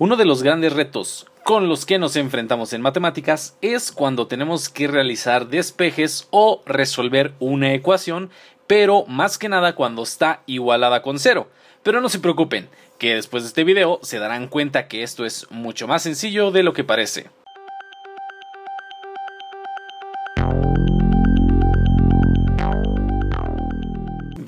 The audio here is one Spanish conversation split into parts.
Uno de los grandes retos con los que nos enfrentamos en matemáticas es cuando tenemos que realizar despejes o resolver una ecuación, pero más que nada cuando está igualada con cero. Pero no se preocupen, que después de este video se darán cuenta que esto es mucho más sencillo de lo que parece.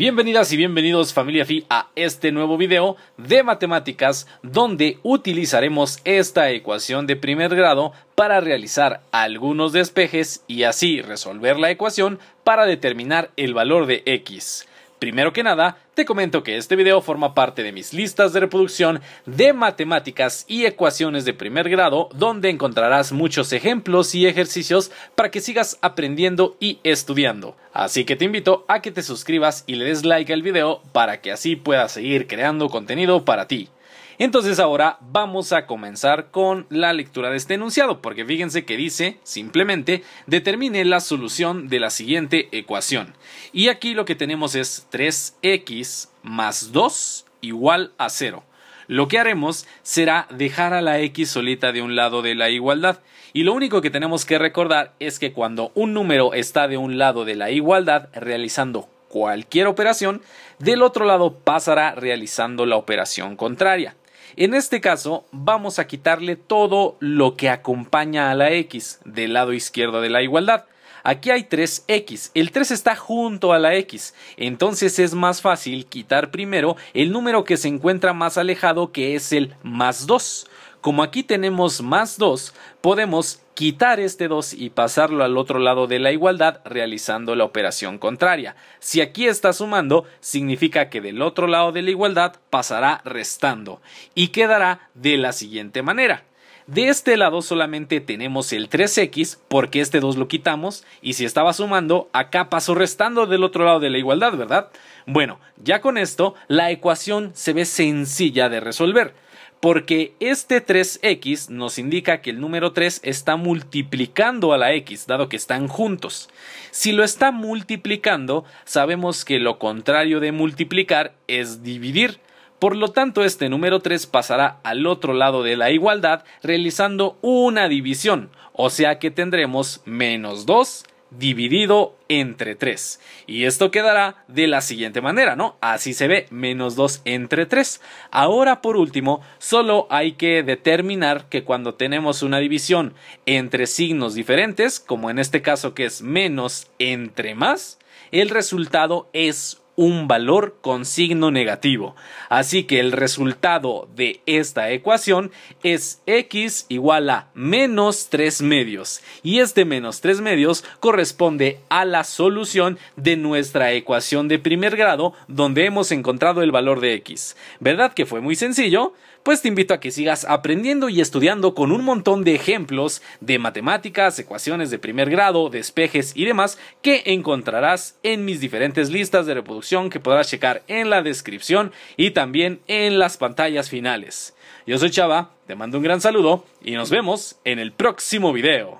Bienvenidas y bienvenidos familia Fi a este nuevo video de matemáticas donde utilizaremos esta ecuación de primer grado para realizar algunos despejes y así resolver la ecuación para determinar el valor de x. Primero que nada, te comento que este video forma parte de mis listas de reproducción de matemáticas y ecuaciones de primer grado, donde encontrarás muchos ejemplos y ejercicios para que sigas aprendiendo y estudiando. Así que te invito a que te suscribas y le des like al video para que así puedas seguir creando contenido para ti. Entonces ahora vamos a comenzar con la lectura de este enunciado, porque fíjense que dice simplemente determine la solución de la siguiente ecuación. Y aquí lo que tenemos es 3x más 2 igual a 0. Lo que haremos será dejar a la x solita de un lado de la igualdad. Y lo único que tenemos que recordar es que cuando un número está de un lado de la igualdad realizando cualquier operación, del otro lado pasará realizando la operación contraria. En este caso, vamos a quitarle todo lo que acompaña a la X del lado izquierdo de la igualdad. Aquí hay 3x, el 3 está junto a la x, entonces es más fácil quitar primero el número que se encuentra más alejado que es el más 2. Como aquí tenemos más 2, podemos quitar este 2 y pasarlo al otro lado de la igualdad realizando la operación contraria. Si aquí está sumando, significa que del otro lado de la igualdad pasará restando y quedará de la siguiente manera. De este lado solamente tenemos el 3x porque este 2 lo quitamos y si estaba sumando, acá pasó restando del otro lado de la igualdad, ¿verdad? Bueno, ya con esto la ecuación se ve sencilla de resolver porque este 3x nos indica que el número 3 está multiplicando a la x, dado que están juntos. Si lo está multiplicando, sabemos que lo contrario de multiplicar es dividir. Por lo tanto, este número 3 pasará al otro lado de la igualdad realizando una división, o sea que tendremos menos 2 dividido entre 3. Y esto quedará de la siguiente manera, ¿no? Así se ve, menos 2 entre 3. Ahora, por último, solo hay que determinar que cuando tenemos una división entre signos diferentes, como en este caso que es menos entre más, el resultado es un valor con signo negativo. Así que el resultado de esta ecuación es x igual a menos 3 medios. Y este menos 3 medios corresponde a la solución de nuestra ecuación de primer grado donde hemos encontrado el valor de x. ¿Verdad que fue muy sencillo? pues te invito a que sigas aprendiendo y estudiando con un montón de ejemplos de matemáticas, ecuaciones de primer grado, despejes y demás que encontrarás en mis diferentes listas de reproducción que podrás checar en la descripción y también en las pantallas finales. Yo soy Chava, te mando un gran saludo y nos vemos en el próximo video.